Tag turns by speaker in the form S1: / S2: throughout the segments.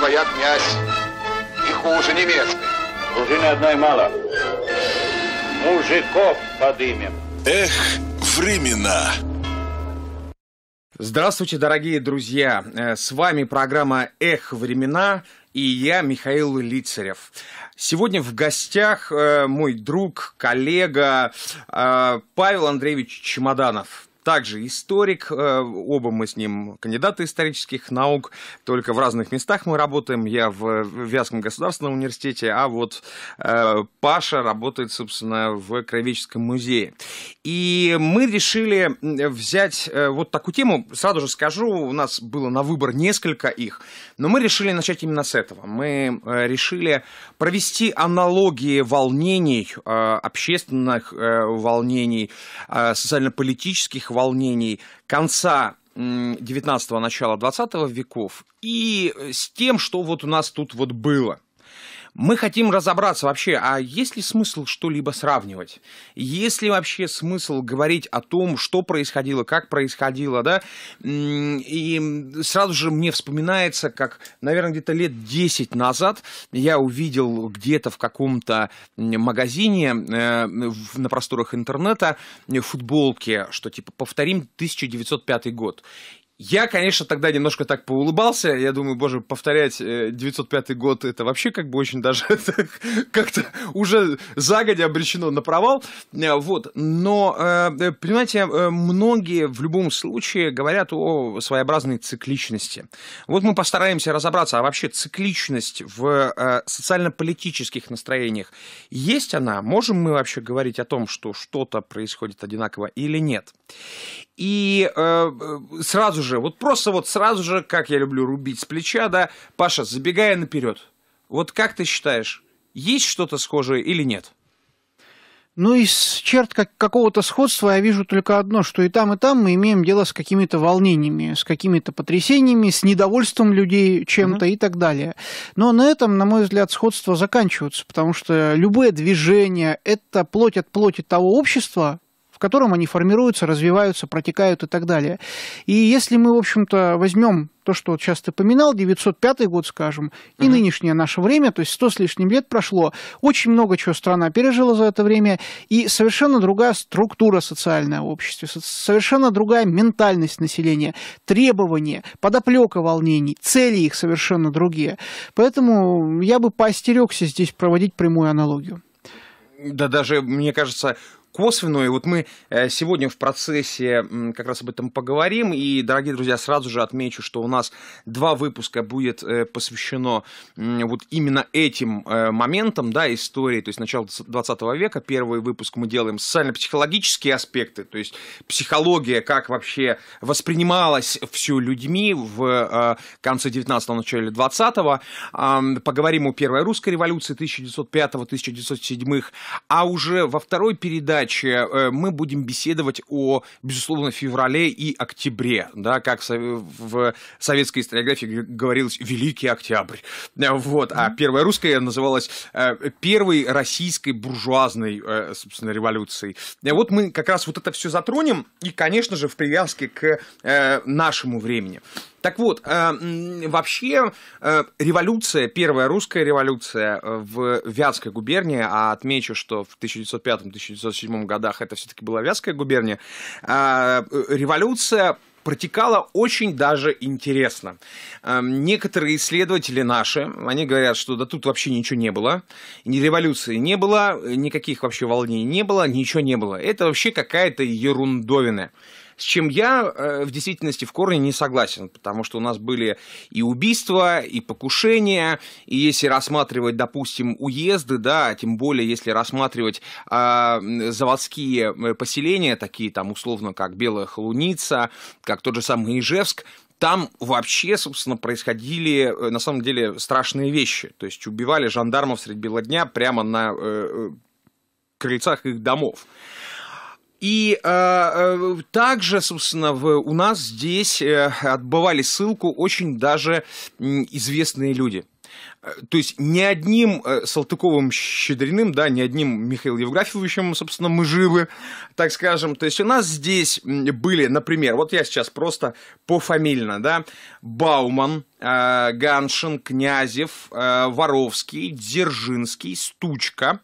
S1: своя князь, и хуже немецкой. Дружины одной мало. Мужиков подымем. Эх,
S2: времена. Здравствуйте, дорогие друзья! Э, с вами программа «Эх, времена» и я, Михаил Лицарев. Сегодня в гостях э, мой друг, коллега э, Павел Андреевич Чемоданов также историк, э, оба мы с ним кандидаты исторических наук, только в разных местах мы работаем, я в Вятском государственном университете, а вот э, Паша работает, собственно, в Кровеческом музее. И мы решили взять э, вот такую тему, сразу же скажу, у нас было на выбор несколько их, но мы решили начать именно с этого. Мы решили провести аналогии волнений, общественных волнений, социально-политических политических волнений конца 19-го, начала 20 веков и э, с тем, что вот у нас тут вот было – мы хотим разобраться вообще, а есть ли смысл что-либо сравнивать? Есть ли вообще смысл говорить о том, что происходило, как происходило, да? И сразу же мне вспоминается, как, наверное, где-то лет 10 назад я увидел где-то в каком-то магазине э, на просторах интернета футболки, что типа «Повторим 1905 год». Я, конечно, тогда немножко так поулыбался. Я думаю, боже, повторять 905 э, год это вообще как бы очень даже как-то уже загодя обречено на провал. Э, вот. Но, э, понимаете, многие в любом случае говорят о своеобразной цикличности. Вот мы постараемся разобраться, а вообще цикличность в социально-политических настроениях. Есть она? Можем мы вообще говорить о том, что что-то происходит одинаково или нет? И сразу же же, вот просто вот сразу же, как я люблю рубить с плеча, да, Паша, забегая наперед, вот как ты считаешь, есть что-то схожее или нет?
S1: Ну, из черт как какого-то сходства я вижу только одно, что и там, и там мы имеем дело с какими-то волнениями, с какими-то потрясениями, с недовольством людей чем-то mm-hmm. и так далее. Но на этом, на мой взгляд, сходства заканчиваются, потому что любое движение – это плоть от плоти того общества, котором они формируются, развиваются, протекают и так далее. И если мы, в общем-то, возьмем то, что вот сейчас ты поминал, 905 год, скажем, и угу. нынешнее наше время, то есть 100 с лишним лет прошло, очень много чего страна пережила за это время, и совершенно другая структура социальная в обществе, совершенно другая ментальность населения, требования, подоплека волнений, цели их совершенно другие. Поэтому я бы поостерегся здесь проводить прямую аналогию.
S2: Да даже, мне кажется, косвенную. И вот мы э, сегодня в процессе как раз об этом поговорим. И, дорогие друзья, сразу же отмечу, что у нас два выпуска будет э, посвящено вот именно этим э, моментам, да, истории, то есть начала 20 века. Первый выпуск мы делаем социально-психологические аспекты, то есть психология, как вообще воспринималась все людьми в конце 19-го, начале 20-го. Поговорим о первой русской революции 1905-1907, а уже во второй передаче передаче э, мы будем беседовать о, безусловно, феврале и октябре, да, как в советской историографии говорилось «Великий октябрь». Вот, а первая русская называлась э, первой российской буржуазной, э, собственно, революцией. Вот мы как раз вот это все затронем, и, конечно же, в привязке к нашему времени. Так вот, э, вообще э, революция, первая русская революция э, в Вятской губернии, а отмечу, что в 1905-1907 годах это все-таки была Вятская губерния, революция протекала очень даже интересно. Некоторые исследователи наши, они говорят, что да тут вообще ничего не было, ни революции не было, никаких вообще волнений не было, ничего не было. Это вообще какая-то ерундовина. С чем я э, в действительности в корне не согласен, потому что у нас были и убийства, и покушения, и если рассматривать, допустим, уезды, да, а тем более если рассматривать а, э, заводские поселения, такие там условно как Белая Холуница, как тот же самый Ижевск, там вообще, собственно, происходили э, на самом деле страшные вещи. То есть убивали жандармов средь бела дня прямо на э, э крыльцах их домов. И э, э, также, собственно, в, у нас здесь э, отбывали ссылку очень даже известные люди. Э, то есть ни одним Салтыковым Щедриным, да, ни одним Михаилом Евграфьевичем, собственно, мы живы, так скажем. То есть у нас здесь были, например, вот я сейчас просто пофамильно, да, Бауман, Ганшин, Князев, Воровский, Дзержинский, Стучка,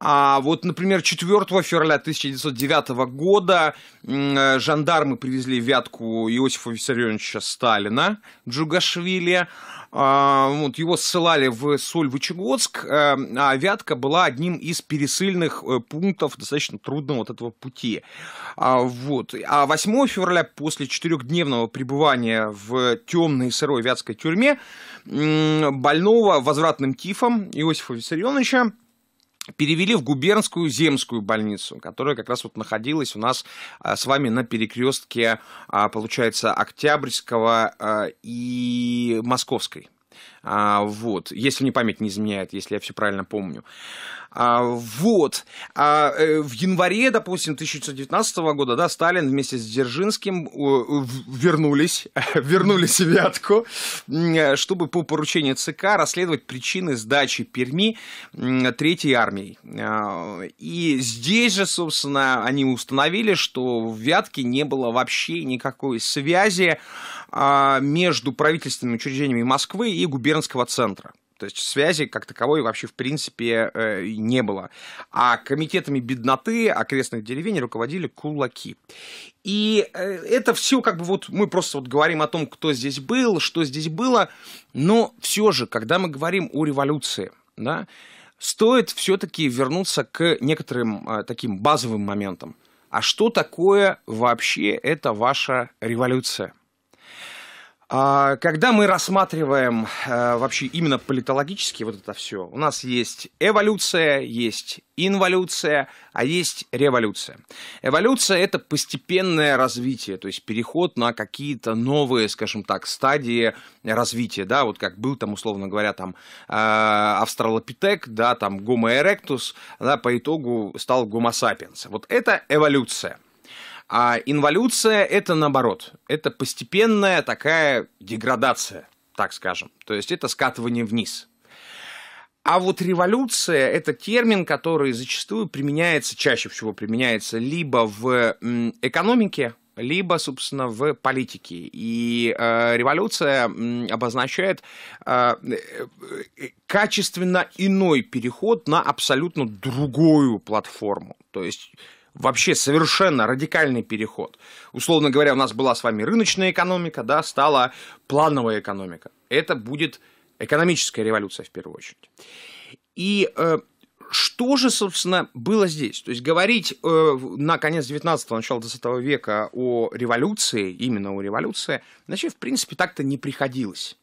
S2: а вот, например, 4 февраля 1909 года э, жандармы привезли вятку Иосифа Виссарионовича Сталина, Джугашвили. А, вот, его ссылали в Соль-Вычегодск, э, а Вятка была одним из пересыльных э, пунктов достаточно трудного вот этого пути. А, вот. А 8 февраля, после четырехдневного пребывания в темной сырой вятской тюрьме, больного возвратным тифом Иосифа Виссарионовича перевели в губернскую земскую больницу, которая как раз вот находилась у нас а, с вами на перекрестке, а, получается, Октябрьского а, и Московской. А, вот, если мне память не изменяет, если я все правильно помню. А, вот, а, э, в январе, допустим, 1919 года, да, Сталин вместе с Дзержинским э, вернулись, вернули Севятку, чтобы по поручению ЦК расследовать причины сдачи Перми Третьей армии. А, и здесь же, собственно, они установили, что в Вятке не было вообще никакой связи а, между правительственными учреждениями Москвы и губернского центра. То есть связи как таковой вообще в принципе э, не было. А комитетами бедноты окрестных деревень руководили кулаки. И э, это все как бы вот мы просто вот говорим о том, кто здесь был, что здесь было. Но все же, когда мы говорим о революции, да, стоит все-таки вернуться к некоторым э, таким базовым моментам. А что такое вообще эта ваша революция? А, когда мы рассматриваем э, вообще именно политологически вот это все, у нас есть эволюция, есть инволюция, а есть революция. Эволюция – это постепенное развитие, то есть переход на какие-то новые, скажем так, стадии развития, да, вот как был там, условно говоря, там э, австралопитек, да, там гомоэректус, да, по итогу стал гомо сапиенс. Вот это эволюция – а инволюция это наоборот, это постепенная такая деградация, так скажем. То есть это скатывание вниз. А вот революция – это термин, который зачастую применяется, чаще всего применяется либо в экономике, либо, собственно, в политике. И э, революция обозначает э, э, качественно иной переход на абсолютно другую платформу. То есть вообще совершенно радикальный переход. Условно говоря, у нас была с вами рыночная экономика, да, стала плановая экономика. Это будет экономическая революция в первую очередь. И э, что же, собственно, было здесь? То есть говорить э, на конец 19-го, начало 20 века о революции, именно о революции, значит, в принципе, так-то не приходилось.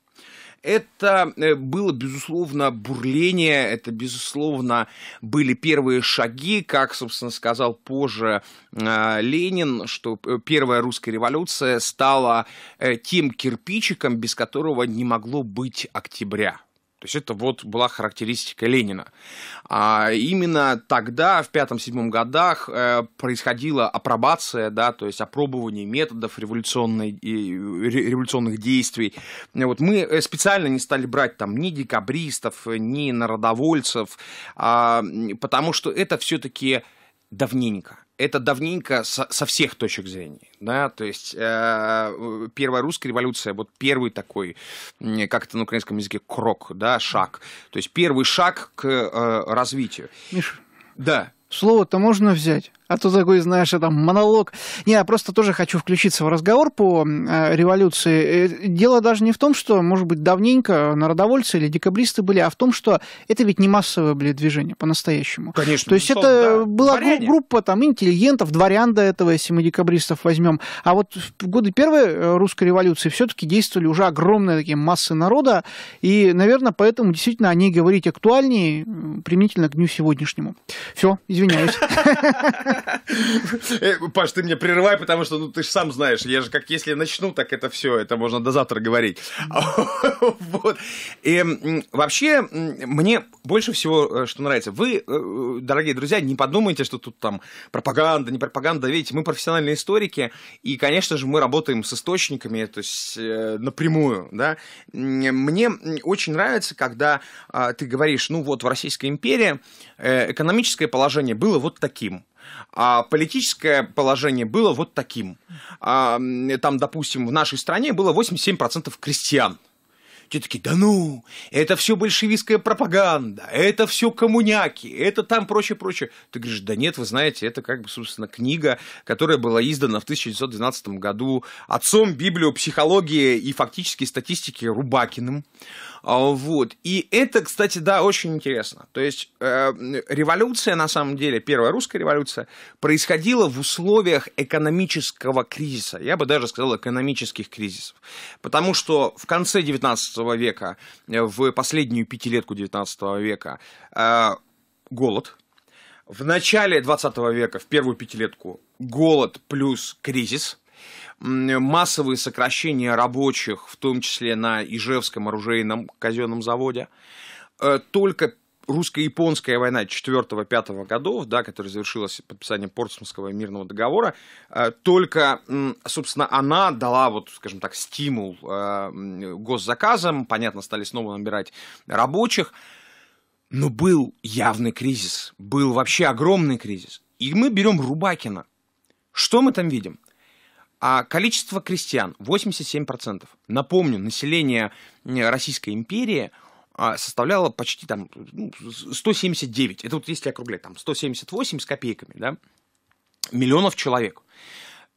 S2: Это э, было, безусловно, бурление, это, безусловно, были первые шаги, как, собственно, сказал позже э, Ленин, что э, первая русская революция стала тем кирпичиком, без которого не могло быть октября. То есть это вот была характеристика Ленина. А именно тогда, в пятом-седьмом годах, э, происходила апробация, да, то есть опробование методов революционной, э, революционных действий. Вот мы э, специально не стали брать там ни декабристов, ни народовольцев, а, потому что это все-таки давненько это давненько со, со всех точек зрения, да, то есть э, э первая русская революция, вот первый такой, как это на украинском языке, крок, да, шаг, то есть первый шаг к э, развитию. Миша, да.
S1: слово-то можно взять? А то такой, знаешь, там монолог. Не, я просто тоже хочу включиться в разговор по э, революции. Э, дело даже не в том, что, может быть, давненько народовольцы или декабристы были, а в том, что это ведь не массовое были движение по-настоящему. Конечно. То есть ну, это да. была Дворяне. группа там интеллигентов, дворян до этого, если мы декабристов возьмем. А вот в годы первой э, русской революции все-таки действовали уже огромные такие массы народа, и, наверное, поэтому действительно о ней говорить актуальнее применительно к дню сегодняшнему. Все, извиняюсь.
S2: Э, Паш, ты меня прерывай, потому что, ну, ты же сам знаешь, я же как если начну, так это все, это можно до завтра говорить. Вот. И эм, вообще, мне больше всего, э, что нравится, вы, э, дорогие друзья, не подумайте, что тут там пропаганда, не пропаганда, видите, мы профессиональные историки, и, конечно же, мы работаем с источниками, то есть напрямую, да. Мне очень нравится, когда а, ты говоришь, ну вот в Российской империи экономическое положение было вот таким. А политическое положение было вот таким. А, там, допустим, в нашей стране было 87% крестьян. Те такие, да ну, это все большевистская пропаганда, это все коммуняки, это там прочее, прочее. Ты говоришь, да нет, вы знаете, это как бы, собственно, книга, которая была издана в 1912 году отцом Библию психологии и фактически статистики Рубакиным. А, вот. И это, кстати, да, очень интересно. То есть э, революция, на самом деле, первая русская революция, происходила в условиях экономического кризиса. Я бы даже сказал, экономических кризисов. Потому что в конце 19 XIX века, э, в последнюю пятилетку XIX века а, голод. В начале 20 века, в первую пятилетку, голод плюс кризис – массовые сокращения рабочих, в том числе на Ижевском оружейном казенном заводе. Э, только русско-японская война 4-5 годов, да, которая завершилась подписанием Портсмутского мирного договора, э, только, собственно, она дала, вот, скажем так, стимул э, госзаказам, понятно, стали снова набирать рабочих, но был явный кризис, был вообще огромный кризис. И мы берем Рубакина. Что мы там видим? А количество крестьян 87%. Напомню, население Российской империи – а, составляла почти там 179, ну, это вот если округлять, там 178 с копейками, да, миллионов человек.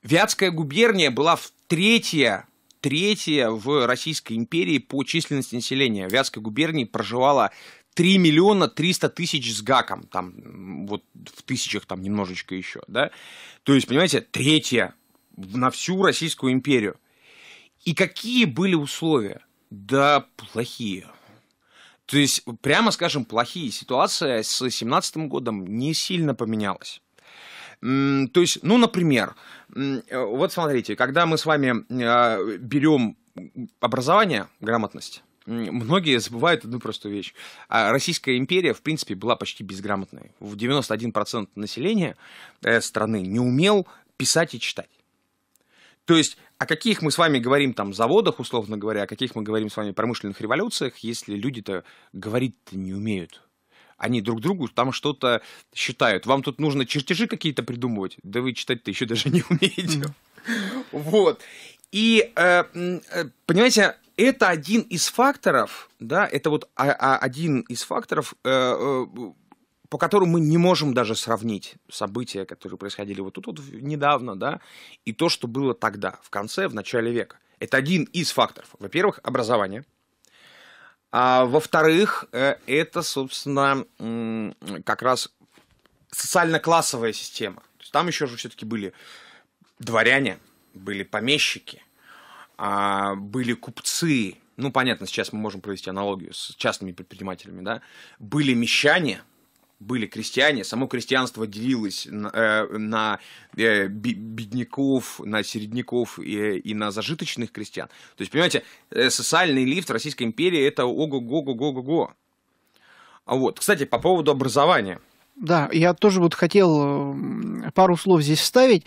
S2: Вятская губерния была в третья, третья в Российской империи по численности населения. В Вятской губернии проживало 3 миллиона 300 тысяч с гаком, там вот в тысячах там немножечко еще, да. То есть, понимаете, третья на всю Российскую империю. И какие были условия? Да плохие. То есть, прямо скажем, плохие ситуации с 2017 годом не сильно поменялась. То есть, ну, например, э, вот смотрите, когда мы с вами э, берем образование, грамотность, многие забывают одну простую вещь. А Российская империя, в принципе, была почти безграмотной. В 91% населения э, страны не умел писать и читать. То есть о каких мы с вами говорим там заводах, условно говоря, о каких мы говорим с вами промышленных революциях, если люди-то говорить-то не умеют? Они друг другу там что-то считают. Вам тут нужно чертежи какие-то придумывать? Да вы читать-то еще даже не умеете. Вот. И, э, э, понимаете, это один из факторов, да, это вот а, а, один из факторов э, по которым мы не можем даже сравнить события, которые происходили вот тут вот недавно, да, и то, что было тогда, в конце, в начале века. Это один из факторов. Во-первых, образование. А во-вторых, э, это, собственно, как раз социально-классовая система. То есть там еще же все-таки были дворяне, были помещики, а, были купцы. Ну, понятно, сейчас мы можем провести аналогию с частными предпринимателями, да. Были мещане – были крестьяне, само крестьянство делилось на, э, на э, бедняков, на середняков и, и на зажиточных крестьян. То есть, понимаете, э, социальный лифт Российской империи это ого-го-го-го-го-го. А вот, кстати, по поводу образования.
S1: Да, я тоже вот хотел пару слов здесь вставить.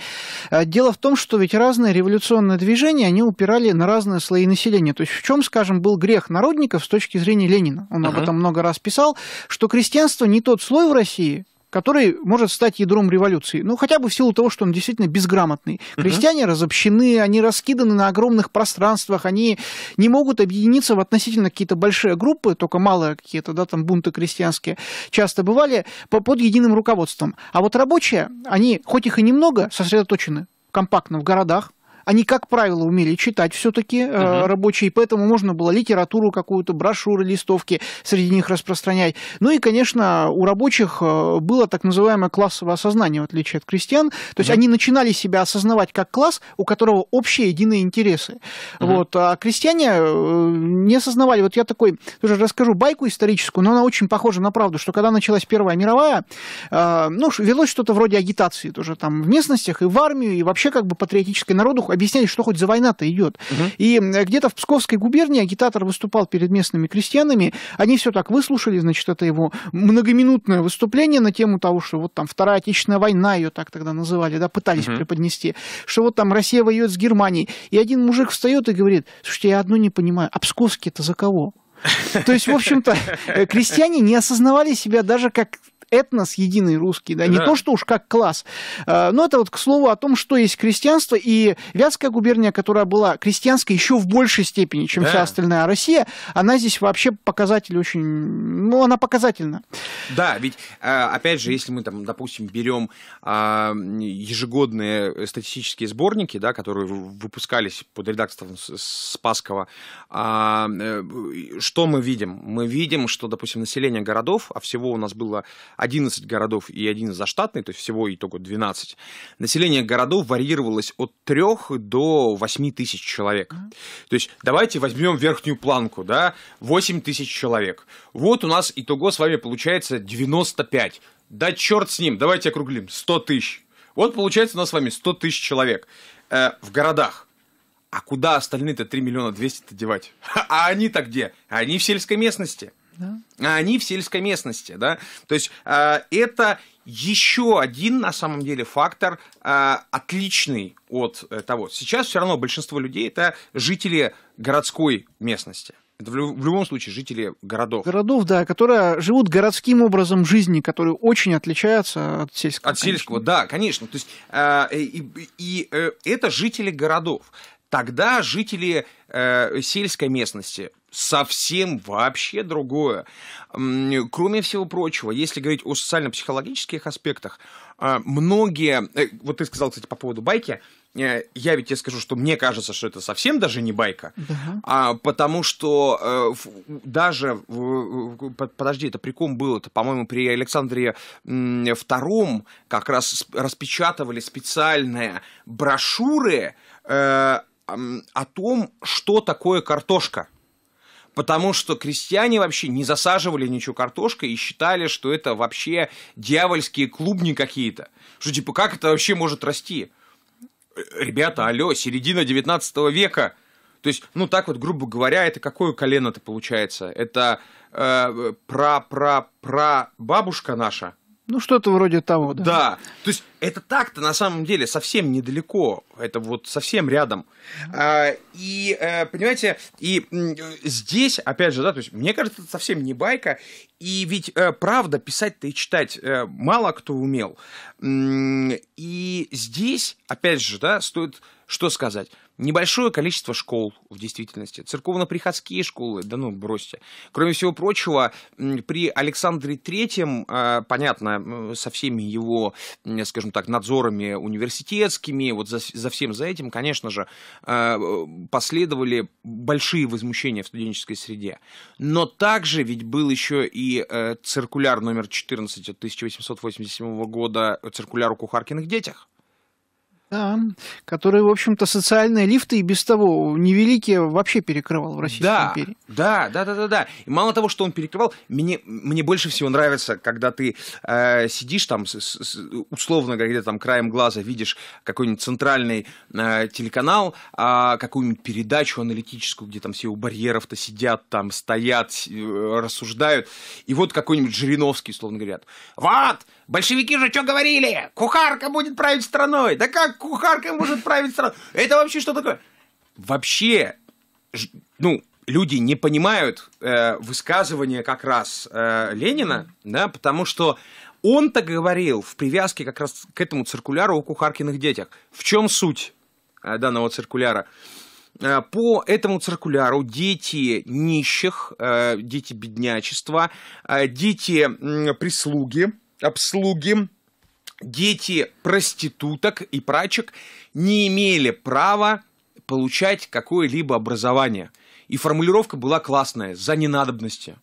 S1: Э, дело в том, что ведь разные революционные движения, они упирали на разные слои населения. То есть в чем, скажем, был грех народников с точки зрения Ленина? Он uh-huh. об этом много раз писал, что крестьянство не тот слой в России, который может стать ядром революции. Ну, хотя бы в силу того, что он действительно безграмотный. Крестьяне uh-huh. разобщены, они раскиданы на огромных пространствах, они не могут объединиться в относительно какие-то большие группы, только малые какие-то, да, там бунты крестьянские часто бывали, под единым руководством. А вот рабочие, они, хоть их и немного, сосредоточены компактно в городах, они, как правило, умели читать все-таки Uh-huh. Э, рабочие, и поэтому можно было литературу какую-то, брошюры, листовки среди них распространять. Ну и, конечно, у рабочих э, было так называемое классовое осознание, в отличие от крестьян. То есть Uh-huh. они начинали себя осознавать как класс, у которого общие единые интересы. Угу. Вот. А крестьяне э, не осознавали. Вот я такой тоже расскажу байку историческую, но она очень похожа на правду, что когда началась Первая мировая, ну, велось что-то вроде агитации тоже там в местностях и в армию, и вообще как бы патриотической народу объясняли, что хоть за война-то идет. Угу. И где-то в Псковской губернии агитатор выступал перед местными крестьянами, они все так выслушали, значит, это его многоминутное выступление на тему того, что вот там Вторая Отечественная война, ее так тогда называли, да, пытались угу. преподнести, что вот там Россия воюет с Германией. И один мужик встает и говорит, слушайте, я одно не понимаю, а Псковский это за кого? То есть, в общем-то, крестьяне не осознавали себя даже как этнос единый русский, да, не да. то, что уж как класс. А, но это вот к слову о том, что есть крестьянство, и Вятская губерния, которая была крестьянской еще в большей степени, чем да. вся остальная Россия, она здесь вообще показатель очень... Ну, она показательна.
S2: Да, ведь, а, опять же, если мы, там, допустим, берем а, ежегодные статистические сборники, да, которые выпускались под редакцией Спаскова, э, что мы видим? Мы видим, что, допустим, население городов, а всего у нас было 11 городов и один заштатный, то есть всего итого 12. Население городов варьировалось от 3 до 8 тысяч человек. Mm-hmm. То есть давайте возьмем верхнюю планку, да, 8 тысяч человек. Вот у нас итого с вами получается 95. Да черт с ним, давайте округлим, 100 тысяч. Вот получается у нас с вами 100 тысяч человек э, в городах. А куда остальные-то 3 миллиона 200 девать? А они-то где? Они в сельской местности да. а они в сельской местности, да. То есть а, это еще один, на самом деле, фактор а, отличный от э, того. Сейчас все равно большинство людей это жители городской местности. Это в, любом случае жители городов.
S1: Городов, да, которые живут городским образом жизни, который очень отличается от
S2: сельского. От конечно. сельского, да, конечно. То есть, э, и, и э, это жители городов. Тогда жители э, сельской местности совсем вообще другое. Кроме всего прочего, если говорить о социально-психологических аспектах, а, многие... Э, вот ты сказал, кстати, по поводу байки. Э, я ведь тебе скажу, что мне кажется, что это совсем даже не байка, да. а, потому что э, даже, э, подожди, это при ком было? Это, по-моему, при Александре II как раз распечатывали специальные брошюры э, о том, что такое картошка потому что крестьяне вообще не засаживали ничего картошкой и считали, что это вообще дьявольские клубни какие-то. Что типа, как это вообще может расти? Ребята, алло, середина 19 века. То есть, ну так вот, грубо говоря, это какое колено-то получается? Это э, пра-пра-пра бабушка наша – ну, что-то вроде того, да. Да. То есть это так-то на самом деле совсем недалеко. Это вот совсем рядом. А, и, э, понимаете, и здесь, опять же, да, то есть мне кажется, это совсем не байка. И ведь, э, правда, писать-то и читать э, мало кто умел. И здесь, опять же, да, стоит что сказать? Небольшое количество школ в действительности. Церковно-приходские школы, да ну, бросьте. Кроме всего прочего, при Александре III, а, понятно, со всеми его, скажем так, надзорами университетскими, вот за, за всем за этим, конечно же, а, последовали большие возмущения в студенческой среде. Но также ведь был еще и э, циркуляр номер 14 от 1887 года, циркуляр о кухаркиных детях.
S1: Да, которые, в общем-то, социальные лифты и без того невеликие вообще перекрывал в Российской да, империи.
S2: Да, да, да, да, да. И мало того, что он перекрывал, мне, мне больше всего нравится, когда ты э, сидишь там, с, с, условно говоря, где-то там краем глаза видишь какой-нибудь центральный э, телеканал, э, какую-нибудь передачу аналитическую, где там все у барьеров-то сидят, там стоят, э, рассуждают. И вот какой-нибудь Жириновский, условно говорят, вот, Большевики же что говорили? Кухарка будет править страной. Да как кухарка может править страной? Это вообще что такое? Вообще, ну, люди не понимают э, высказывания как раз э, Ленина, да, потому что он так говорил в привязке как раз к этому циркуляру о кухаркиных детях. В чем суть э, данного циркуляра? Э, по этому циркуляру дети нищих, э, дети беднячества, э, дети прислуги, обслуги, дети проституток и прачек не имели права получать какое-либо образование. И формулировка была классная – за ненадобности.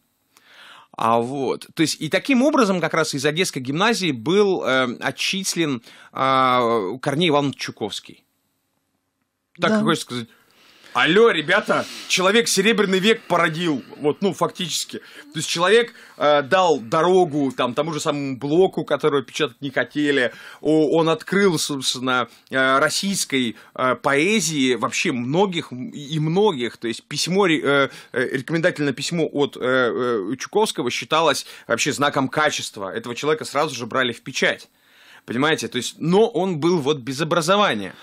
S2: А вот, то есть и таким образом как раз из Одесской гимназии был э, отчислен э, Корней Иванович Чуковский. Так, да. хочется сказать, Алло, ребята, человек серебряный век породил, вот, ну, фактически. То есть человек э, дал дорогу там тому же самому блоку, которого печатать не хотели. О, он открыл, собственно, э, российской э, поэзии вообще многих и многих. То есть письмо, э, э, рекомендательное письмо от э, э, Чуковского считалось вообще знаком качества. Этого человека сразу же брали в печать. Понимаете? То есть, но он был вот без образования.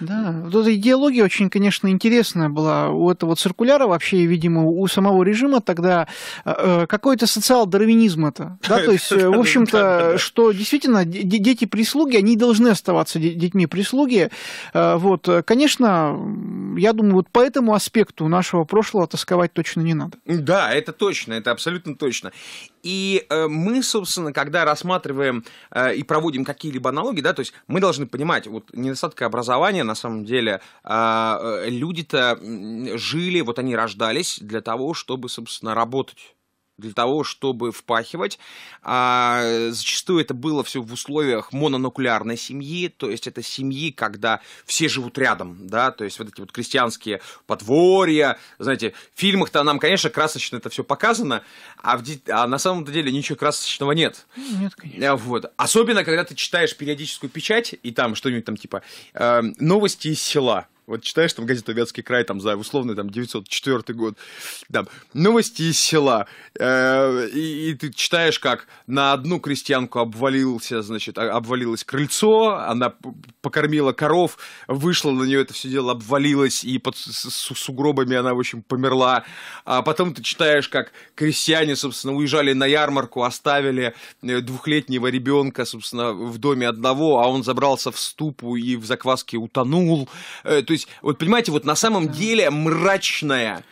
S1: Да, вот эта идеология очень, конечно, интересная была у этого циркуляра вообще, видимо, у самого режима тогда э, э, какой-то социал-дарвинизм это, да, то есть, э, в общем-то, что действительно дети-прислуги, они должны оставаться детьми-прислуги, вот, конечно, я думаю, вот по этому аспекту нашего прошлого тосковать точно не надо.
S2: Да, это точно, это абсолютно точно. И э, мы, собственно, когда рассматриваем э, и проводим какие-либо аналогии, да, то есть мы должны понимать, вот недостатка образования, на самом деле, э, люди-то жили, вот они рождались для того, чтобы, собственно, работать для того, чтобы впахивать. А зачастую это было все в условиях мононуклеарной семьи, то есть это семьи, когда все живут рядом, да, то есть вот эти вот крестьянские подворья, знаете, в фильмах-то нам, конечно, красочно это все показано, а, в а на самом деле ничего красочного нет. Ну, нет, конечно. Э, вот. Особенно, когда ты читаешь периодическую печать, и там что-нибудь там типа э, «Новости из села», вот читаешь там газету «Вятский край», там, за условный там, 904 год, там, новости из села, э, и, и ты читаешь, как на одну крестьянку обвалился, значит, а, обвалилось крыльцо, она покормила коров, вышла на нее это все дело, обвалилось, и под с, с, сугробами она, в общем, померла. А потом ты читаешь, как крестьяне, собственно, уезжали на ярмарку, оставили э, двухлетнего ребенка, собственно, в доме одного, а он забрался в ступу и в закваске утонул. Э, то быть, вот понимаете, вот на самом деле мрачная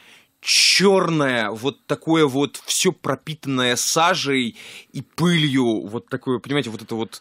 S2: черное, вот такое вот все пропитанное сажей и пылью, вот такое, понимаете, вот это вот...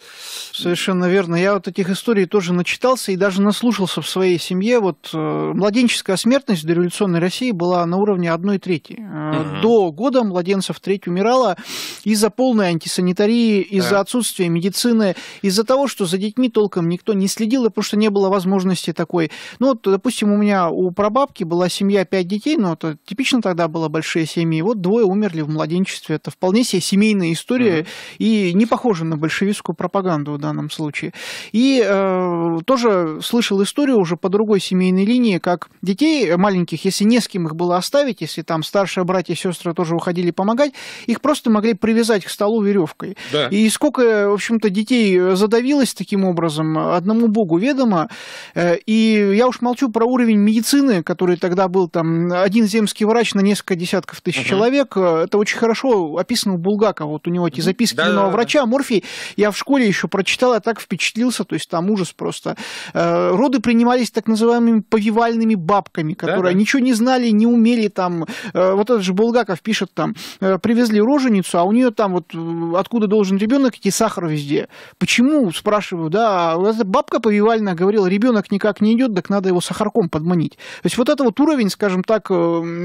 S2: Совершенно
S1: верно. Я вот этих историй тоже начитался и даже наслушался в своей семье. Вот э, младенческая смертность в дореволюционной России была на уровне одной трети. Mm-hmm. До года младенцев треть умирала из-за полной антисанитарии, из-за да. отсутствия медицины, из-за того, что за детьми толком никто не следил, потому просто не было возможности такой. Ну вот, допустим, у меня у прабабки была семья пять детей, но это типично тогда было большие семьи. Вот двое умерли в младенчестве. Это вполне себе семейная история mm-hmm. и не похожа на большевистскую пропаганду в данном случае. И э, тоже слышал историю уже по другой семейной линии, как детей маленьких, если не с кем их было оставить, если там старшие братья и сестры тоже уходили помогать, их просто могли привязать к столу веревкой. Да. И сколько, в общем-то, детей э, задавилось таким образом, одному богу ведомо. Э, и я уж молчу про уровень медицины, который тогда был там один земский Третий врач на несколько десятков тысяч угу. человек. Э, это очень хорошо описано у Булгакова. Вот у него эти записки да, юного да, врача. Да. Морфий я в школе еще прочитал, я так впечатлился, то есть там ужас просто. Э, роды принимались так называемыми повивальными бабками, которые да, да. ничего не знали, не умели там. Э, вот этот же Булгаков пишет там, привезли роженицу, а у нее там вот откуда должен ребенок идти сахар везде. Почему, спрашиваю, да, бабка повивальная говорила, ребенок никак не идет, так надо его сахарком подманить. То есть вот это вот уровень, скажем так,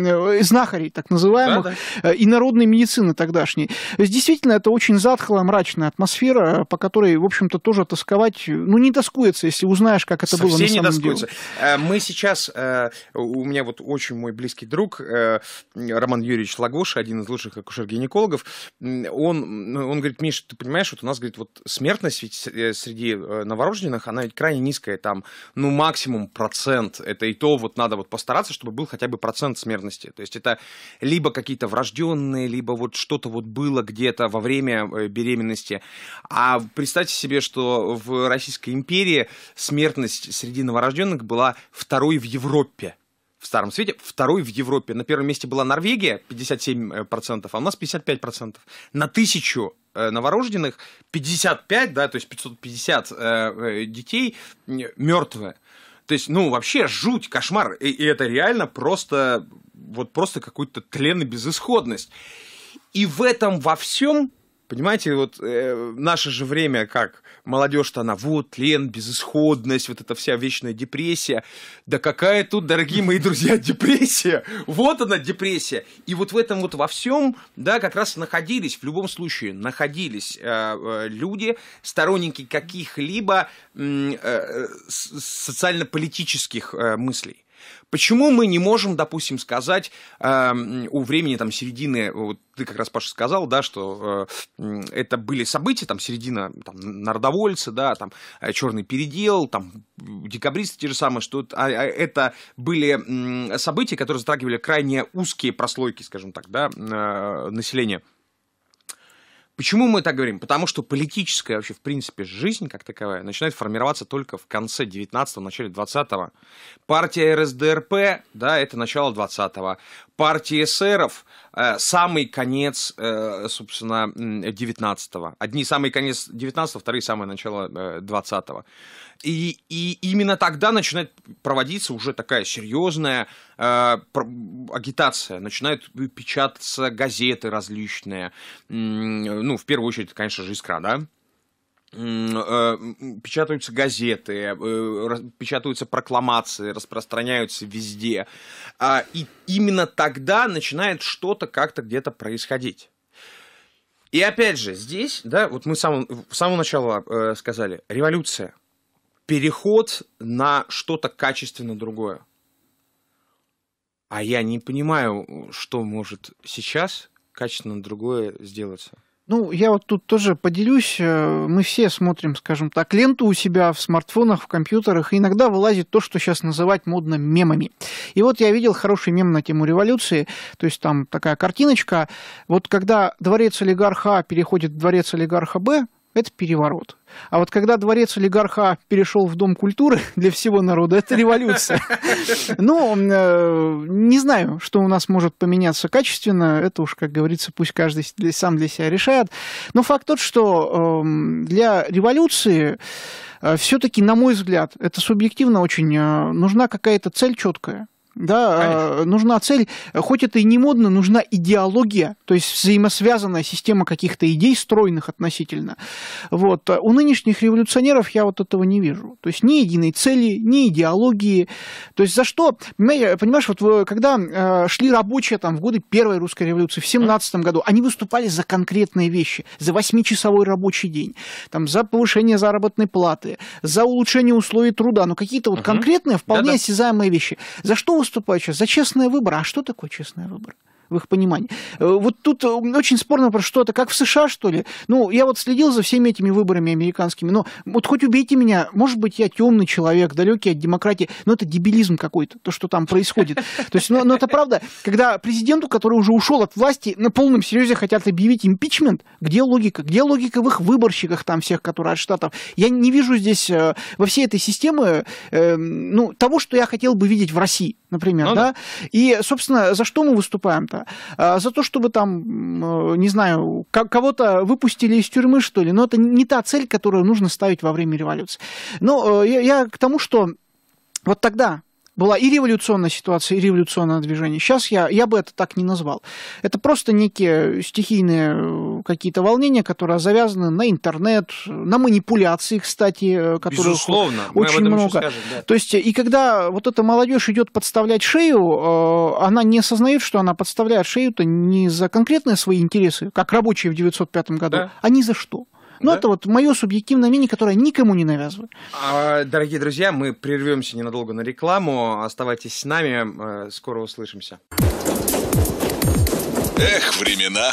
S1: Э, э, знахарей, так называемых, да, да. Э, и народной медицины тогдашней. То есть, действительно, это очень затхлая, мрачная атмосфера, по которой, в общем-то, тоже тосковать, ну, не тоскуется, если узнаешь, как это Совсем было на самом не тоскуется.
S2: деле. Мы сейчас, у меня вот очень мой близкий друг, Роман Юрьевич Лагоша, один из лучших акушер-гинекологов, он, он говорит, Миша, ты понимаешь, вот у нас, говорит, вот смертность ведь среди новорожденных, она ведь крайне низкая, там, ну, максимум процент, это и то вот надо вот постараться, чтобы был хотя бы процент смертности сложности. То есть это либо какие-то врожденные, либо вот что-то вот было где-то во время э, беременности. А представьте себе, что в Российской империи смертность среди новорожденных была второй в Европе в Старом Свете, второй в Европе. На первом месте была Норвегия, 57%, э, а у нас 55%. На тысячу э, новорожденных 55, да, то есть 550 э, детей мертвые. То есть, ну, вообще жуть, кошмар. И, и это реально просто, вот просто какой-то тлен и безысходность. И в этом во всем Понимаете, вот э, наше же время, как молодежь-то она, вот, лен, безысходность, вот эта вся вечная депрессия. Да какая тут, дорогие мои друзья, депрессия? Вот она, депрессия. И вот в этом вот во всем, да, как раз находились, в любом случае, находились э, люди, сторонники каких-либо э, э социально-политических э, мыслей. Почему мы не можем, допустим, сказать э, у времени там середины, вот ты как раз, Паша, сказал, да, что э, это были события, там, середина там, народовольца, да, там, э, черный передел, там, декабристы те же самые, что а, а, это были события, которые затрагивали крайне узкие прослойки, скажем так, да, э, населения. Почему мы так говорим? Потому что политическая вообще, в принципе, жизнь как таковая начинает формироваться только в конце 19-го, начале 20-го. Партия РСДРП, да, это начало 20-го партии эсеров э, самый конец, э, собственно, 19-го. Одни самый конец 19-го, вторые самое начало 20-го. Э, и, и именно тогда начинает проводиться уже такая серьезная э, агитация, начинают печататься газеты различные, ну, в первую очередь, конечно же, «Искра», да, Э, печатаются газеты, э, печатаются прокламации, распространяются везде. А, и именно тогда начинает что-то как-то где-то происходить. И опять же, здесь, да, вот мы с самого, с самого начала э, сказали, революция, переход на что-то качественно другое. А я не понимаю, что может сейчас качественно другое сделаться.
S1: Ну, я вот тут тоже поделюсь. Э, мы все смотрим, скажем так, ленту у себя в смартфонах, в компьютерах, и иногда вылазит то, что сейчас называть модно мемами. И вот я видел хороший мем на тему революции, то есть там такая картиночка. Вот когда дворец олигарха а переходит в дворец олигарха Б, это переворот. А вот когда дворец олигарха перешел в Дом культуры для всего народа, это революция. Ну, э, не знаю, что у нас может поменяться качественно. Это уж, как говорится, пусть каждый сам для себя решает. Но факт тот, что эм, для революции э, все-таки, на мой взгляд, это субъективно очень, э, нужна какая-то цель четкая да, Конечно. А, нужна цель, хоть это и не модно, нужна идеология, то есть взаимосвязанная система каких-то идей, стройных относительно. Вот. А у нынешних революционеров я вот этого не вижу. То есть ни единой цели, ни идеологии. То есть за что, понимаешь, вот э, когда э, шли рабочие там в годы первой русской революции, в 17 году, они выступали за конкретные вещи, за восьмичасовой рабочий день, там, за повышение заработной платы, за улучшение условий труда, ну какие-то вот конкретные, вполне Да-да. осязаемые вещи. За что выступающих за честные выборы. А что такое честные выборы? в их понимании. Э, вот тут э, очень спорно про что-то, как в США, что ли. Ну, я вот следил за всеми этими выборами американскими, но ну, вот хоть убейте меня, может быть, я темный человек, далекий от демократии, но это дебилизм какой-то, то, что там происходит. То есть, ну, но ну это правда, когда президенту, который уже ушел от власти, на полном серьезе хотят объявить импичмент, где логика? Где логика в их выборщиках там всех, которые от штатов? Я не вижу здесь э, во всей этой системе эм, ну, того, что я хотел бы видеть в России, например, ну, да? да? И, собственно, за что мы выступаем-то? Гитлера, за то, чтобы там, э, не знаю, кого-то выпустили из тюрьмы, что ли. Но это не та цель, которую нужно ставить во время революции. Но э, я к тому, что вот тогда была и революционная ситуация, и революционное движение. Сейчас я, я бы это так не назвал. Это просто некие стихийные э, какие-то волнения, которые завязаны на интернет, на манипуляции, кстати, э, которые Безусловно, очень много. Скажем, да. То есть, э, и когда вот эта молодежь идет подставлять шею, она не осознает, что она подставляет шею-то не за конкретные свои интересы, как рабочие в 1905 году, да. а не за что. Но ну, да? это вот мое субъективное мнение, которое никому не навязываю.
S2: А, дорогие друзья, мы прервемся ненадолго на рекламу. Оставайтесь с нами, э, скоро услышимся. Эх, времена!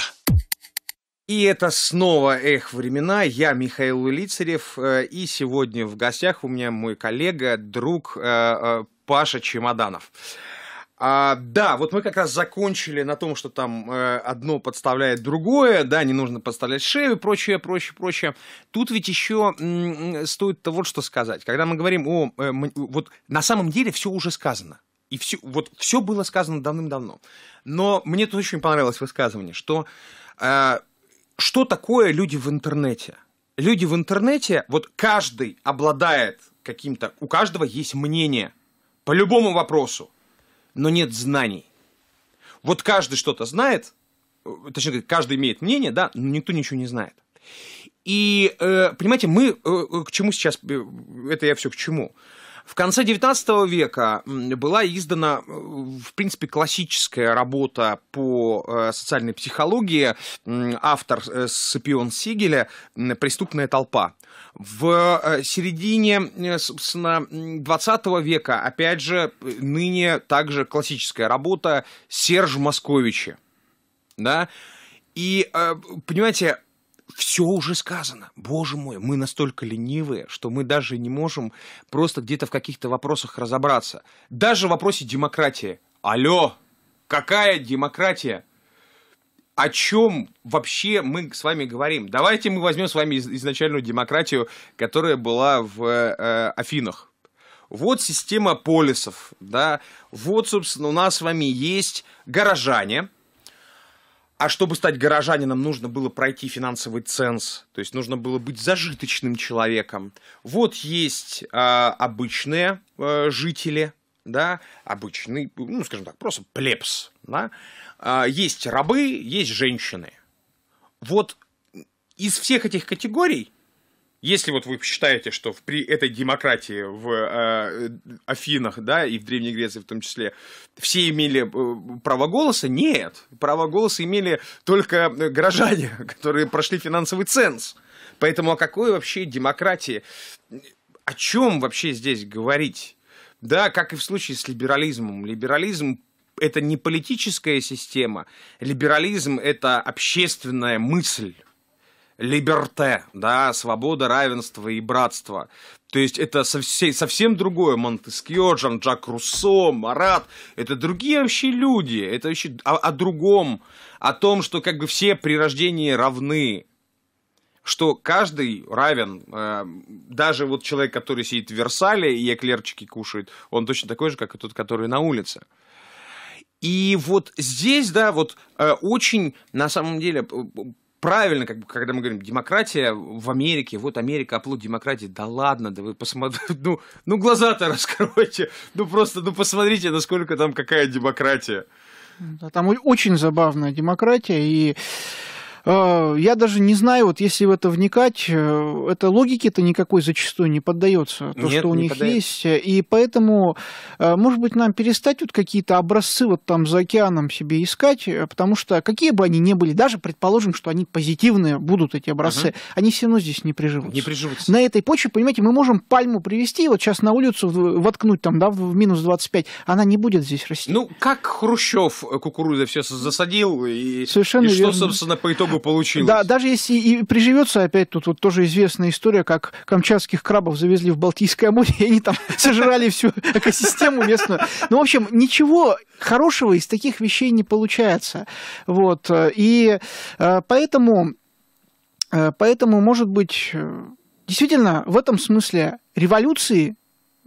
S2: И это снова «Эх, времена». Я Михаил Улицарев, э, и сегодня в гостях у меня мой коллега, друг э, Паша Чемоданов. А, да, вот мы как раз закончили на том, что там э, одно подставляет другое, да, не нужно подставлять шею и прочее, прочее, прочее. Тут ведь еще м- стоит того, вот что сказать. Когда мы говорим о... Э, вот на самом деле все уже сказано. И все, вот все было сказано давным-давно. Но мне тут очень понравилось высказывание, что э, что такое люди в интернете? Люди в интернете, вот каждый обладает каким-то... У каждого есть мнение по любому вопросу но нет знаний. Вот каждый что-то знает, э, точнее, каждый имеет мнение, да, но никто ничего не знает. И, э, понимаете, мы э, к чему сейчас, это я все к чему. В конце XIX века была издана, э, в принципе, классическая работа по э, социальной психологии, автор э, Сапион Сигеля «Преступная толпа». В середине, собственно, 20 века, опять же, ныне также классическая работа Серж Московича. Да? И, понимаете, все уже сказано. Боже мой, мы настолько ленивые, что мы даже не можем просто где-то в каких-то вопросах разобраться. Даже в вопросе демократии. Алло, какая демократия? О чем вообще мы с вами говорим? Давайте мы возьмем с вами изначальную демократию, которая была в э, э, Афинах. Вот система полисов, да. Вот, собственно, у нас с вами есть горожане, а чтобы стать горожанином, нужно было пройти финансовый ценз, то есть нужно было быть зажиточным человеком. Вот есть э, обычные э, жители, да, обычный, ну, скажем так, просто плебс, да. Э, есть рабы, есть женщины. Вот из всех этих категорий если вот вы считаете, что при этой демократии в э, Афинах, да, и в Древней Греции в том числе, все имели э, право голоса, нет. Право голоса имели только горожане, которые прошли финансовый ценз. Поэтому о какой вообще демократии? О чем вообще здесь говорить? Да, как и в случае с либерализмом. Либерализм это не политическая система. Либерализм это общественная мысль либерте, да, свобода, равенство и братство. То есть это совсем, совсем другое. Монтескио, жан Джак Руссо, Марат. Это другие вообще люди. Это вообще о, о другом. О том, что как бы все при рождении равны. Что каждый равен. Э, даже вот человек, который сидит в Версале и эклерчики кушает, он точно такой же, как и тот, который на улице. И вот здесь, да, вот э, очень, на самом деле, правильно, как бы, когда мы говорим демократия в Америке, вот Америка, оплот демократии, да ладно, да вы посмотрите, ну, ну глаза-то раскройте, ну просто, ну посмотрите, насколько там какая демократия.
S1: Да, там очень забавная демократия, и Э, я даже не знаю, вот если в это вникать, э, это логики то никакой зачастую не поддается, то, Нет, что у них поддается. есть. И поэтому, э, может быть, нам перестать вот какие-то образцы вот там за океаном себе искать, потому что какие бы они ни были, даже предположим, что они позитивные будут, эти образцы, угу. они все равно здесь
S2: не приживутся. Не приживутся.
S1: На этой почве, понимаете, мы можем пальму привести, вот сейчас на улицу воткнуть там, да, в минус 25, она не будет здесь расти.
S2: Ну, как Хрущев кукурузы все засадил, и, Совершенно и верно. что, собственно, по итогу бы получилось. Да,
S1: даже если и приживется, опять тут вот тоже известная история, как камчатских крабов завезли в Балтийское море, и они там сожрали всю экосистему местную. Ну, в общем, ничего хорошего из таких вещей не получается. Вот. Э, и э, поэтому, э, поэтому, может быть, действительно, в этом смысле революции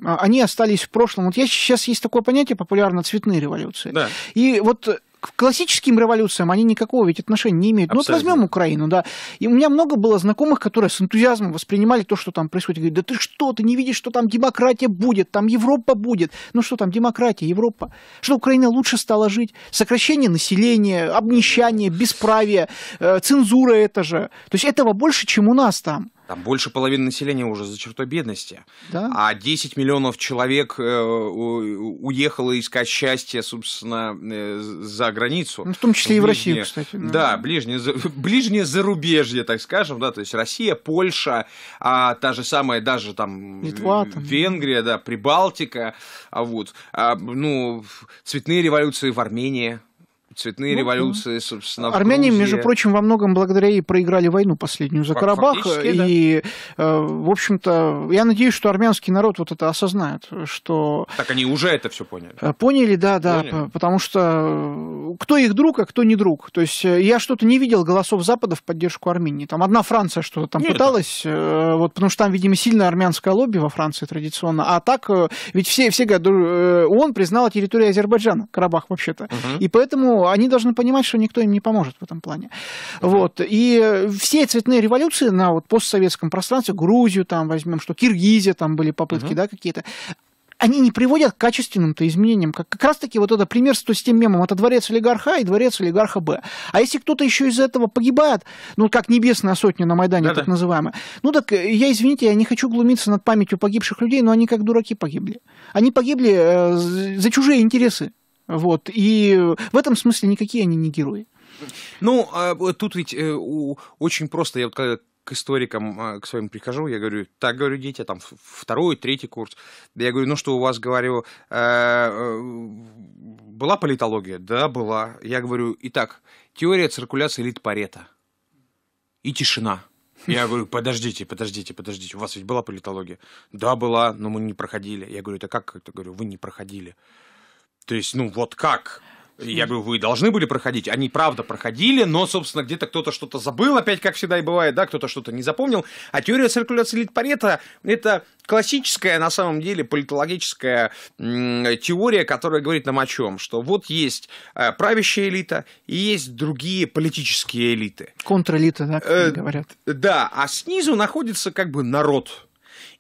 S1: они остались в прошлом. Вот я, сейчас есть такое понятие популярно цветные революции. Да. И вот к классическим революциям они никакого ведь отношения не имеют. Абсолютно. Ну вот возьмем Украину, да. И у меня много было знакомых, которые с энтузиазмом воспринимали то, что там происходит. Говорят, да ты что, ты не видишь, что там демократия будет, там Европа будет. Ну что там, демократия, Европа. Что Украина лучше стала жить. Сокращение населения, обнищание, бесправие, э, цензура это же. То есть этого больше, чем у нас там.
S2: Там больше половины населения уже за чертой бедности. Да? А 10 миллионов человек э, уехало искать счастье, собственно, э, за границу. Ну, в том числе ближнее, и в Россию, кстати. Да, да ближнее, ближнее зарубежье, так скажем, да, то есть Россия, Польша, а та же самая, даже там Литва, там. Венгрия, да, Прибалтика, а вот, а, ну, цветные революции в Армении цветные ну, революции, собственно. Армяне, между прочим,
S1: во многом благодаря ей проиграли войну последнюю за Карабах. И, да. Э, в общем-то, я надеюсь, что армянский народ вот это осознает, что...
S2: Так они уже это все поняли. Э,
S1: поняли, да, да. Поняли. Потому что э, кто их друг, а кто не друг. То есть я что-то не видел голосов Запада в поддержку Армении. Там одна Франция что-то там Нет. пыталась, вот, потому что там, видимо, сильное армянское лобби во Франции традиционно. А так, ведь все, все говорят, он признал территорию Азербайджана, Карабах вообще-то. Угу. И поэтому они должны понимать, что никто им не поможет в этом плане. Вот. И все цветные революции на вот постсоветском пространстве, Грузию там возьмем, что Киргизия там были попытки, uh-huh. да, какие-то, они не приводят к качественным-то изменениям. Как, как раз-таки вот это пример с, с тем мемом. Это дворец олигарха и дворец олигарха Б. А если кто-то еще из этого погибает, ну, как небесная сотня на Майдане, да -да. так называемая, ну, так я, извините, я не хочу глумиться над памятью погибших людей, но они как дураки погибли. Они погибли э, за чужие интересы. Вот. И в этом смысле никакие они не герои.
S2: Ну, а, тут ведь э, у, очень просто, я вот когда к историкам а, к своим прихожу, я говорю, так, говорю, дети, там второй, третий курс. Я говорю, ну что у вас, говорю, э, э, была политология? Да, была. Я говорю, итак, теория циркуляции Литпарета И тишина. Я говорю, подождите, подождите, подождите, у вас ведь была политология? Да, была, но мы не проходили. Я говорю, это как Я Говорю, вы не проходили. То есть, ну вот как? Я говорю, вы должны были проходить. Они правда проходили, но, собственно, где-то кто-то что-то забыл, опять как всегда и бывает, да, кто-то что-то не запомнил. А теория циркуляции Литпарета – это классическая, на самом деле, политологическая теория, которая говорит нам о чем? Что вот есть э, правящая элита и есть другие политические элиты.
S1: Контрэлита, да, как э, говорят.
S2: Да, а снизу находится как бы народ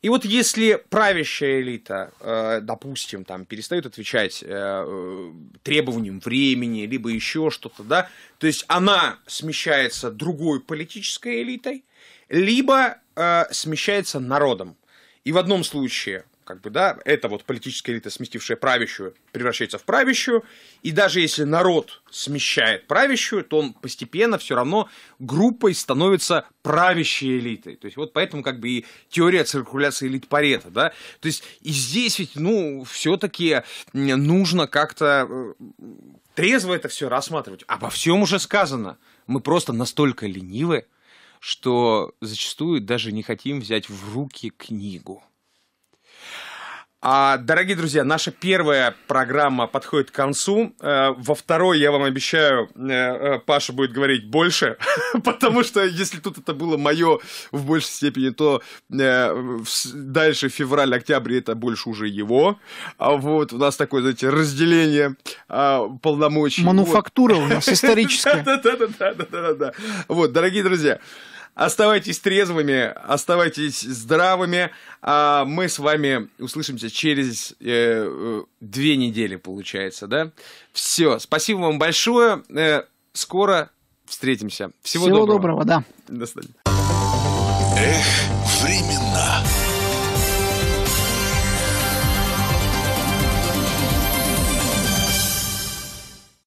S2: и вот если правящая элита, э, допустим, там перестает отвечать э, требованиям времени, либо еще что-то, да, то есть она смещается другой политической элитой, либо э, смещается народом. И в одном случае как бы, да, это вот политическая элита, сместившая правящую, превращается в правящую, и даже если народ смещает правящую, то он постепенно все равно группой становится правящей элитой. То есть вот поэтому как бы и теория циркуляции элит Парета, да. То есть и здесь ведь, ну, все-таки нужно как-то э, трезво это все рассматривать. Обо а всем уже сказано. Мы просто настолько ленивы, что зачастую даже не хотим взять в руки книгу. А, дорогие друзья, наша первая программа подходит к концу. Э, во второй, я вам обещаю, э, э, Паша будет говорить больше, потому что если тут это было мое в большей степени, то дальше февраль, октябрь это больше уже его. А вот у нас такое, знаете, разделение а, полномочий. Мануфактура у нас историческая. Да-да-да. Вот, дорогие друзья, Оставайтесь трезвыми, оставайтесь здравыми. А мы с вами услышимся через э, э две недели, получается, да? Все, спасибо вам большое. Э, скоро встретимся. Всего, Всего доброго. доброго, да. До свидания.